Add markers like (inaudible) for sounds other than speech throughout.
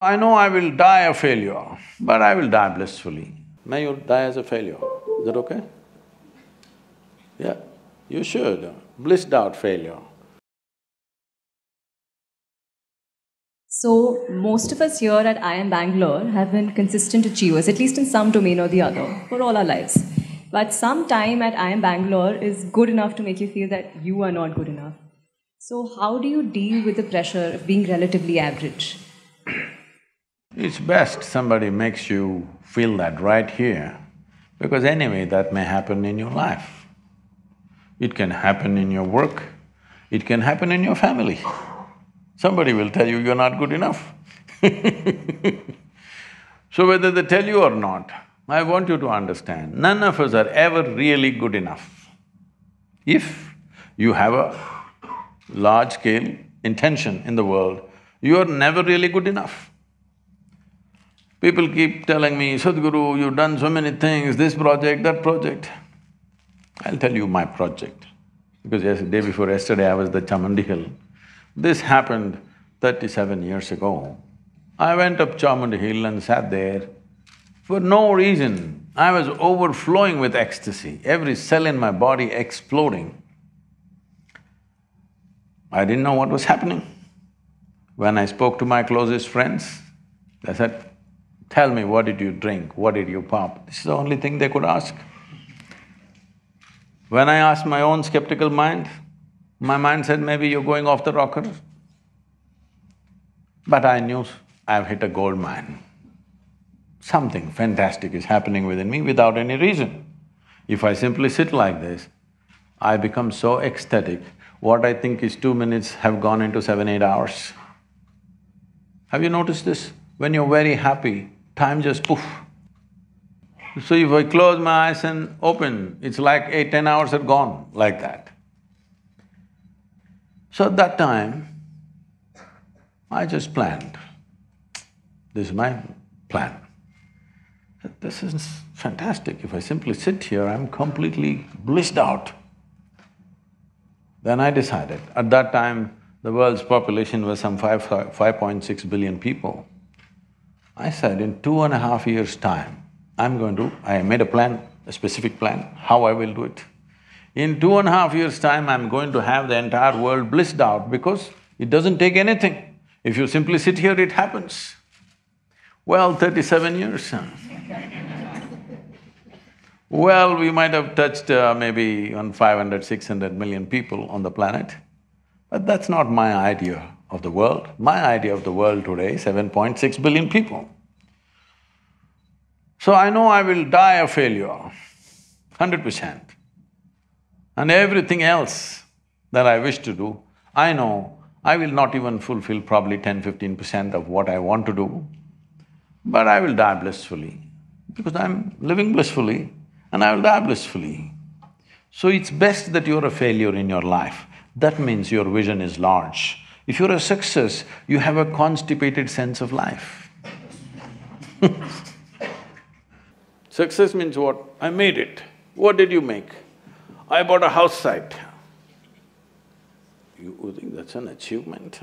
I know I will die a failure, but I will die blissfully. May you die as a failure, is that okay? Yeah, you should, blissed out failure. So, most of us here at IIM Bangalore have been consistent achievers, at least in some domain or the other, for all our lives. But some time at IIM Bangalore is good enough to make you feel that you are not good enough. So, how do you deal with the pressure of being relatively average? It's best somebody makes you feel that right here, because anyway that may happen in your life. It can happen in your work, it can happen in your family. Somebody will tell you you're not good enough (laughs) So whether they tell you or not, I want you to understand, none of us are ever really good enough. If you have a large-scale intention in the world, you are never really good enough. People keep telling me, Sadhguru, you've done so many things, this project, that project. I'll tell you my project, because yes, day before yesterday I was the Chamundi Hill. This happened thirty-seven years ago. I went up Chamundi Hill and sat there for no reason. I was overflowing with ecstasy, every cell in my body exploding. I didn't know what was happening. When I spoke to my closest friends, they said, Tell me, what did you drink? What did you pump? This is the only thing they could ask. When I asked my own skeptical mind, my mind said, maybe you're going off the rocker. But I knew I've hit a gold mine. Something fantastic is happening within me without any reason. If I simply sit like this, I become so ecstatic, what I think is two minutes have gone into seven, eight hours. Have you noticed this? When you're very happy, time just poof. So if I close my eyes and open, it's like eight, ten hours are gone, like that. So at that time, I just planned. This is my plan. This is fantastic. If I simply sit here, I'm completely blissed out. Then I decided. At that time, the world's population was some 5.6 people. I said, in two and a half years' time, I'm going to… I made a plan, a specific plan, how I will do it. In two and a half years' time, I'm going to have the entire world blissed out because it doesn't take anything. If you simply sit here, it happens. Well, thirty-seven years (laughs) Well, we might have touched uh, maybe on 500, 600 million people on the planet, but that's not my idea of the world. My idea of the world today, 7.6 billion people. So I know I will die a failure, hundred percent. And everything else that I wish to do, I know I will not even fulfill probably 10 15 percent of what I want to do, but I will die blissfully because I'm living blissfully and I will die blissfully. So it's best that you're a failure in your life. That means your vision is large if you're a success, you have a constipated sense of life (laughs) Success means what? I made it. What did you make? I bought a house site. You think that's an achievement?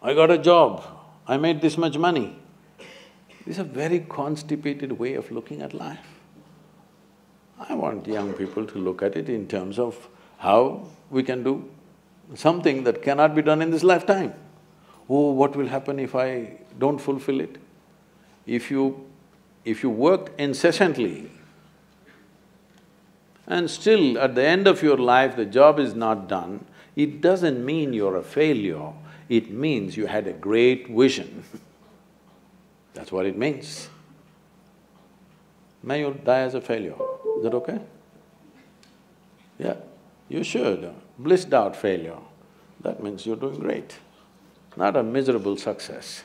I got a job. I made this much money. This is a very constipated way of looking at life. I want young people to look at it in terms of how we can do something that cannot be done in this lifetime. Oh, what will happen if I don't fulfill it? If you… if you worked incessantly and still at the end of your life the job is not done, it doesn't mean you're a failure, it means you had a great vision. (laughs) That's what it means. May you die as a failure, is that okay? Yeah, you should blissed out failure, that means you're doing great, not a miserable success.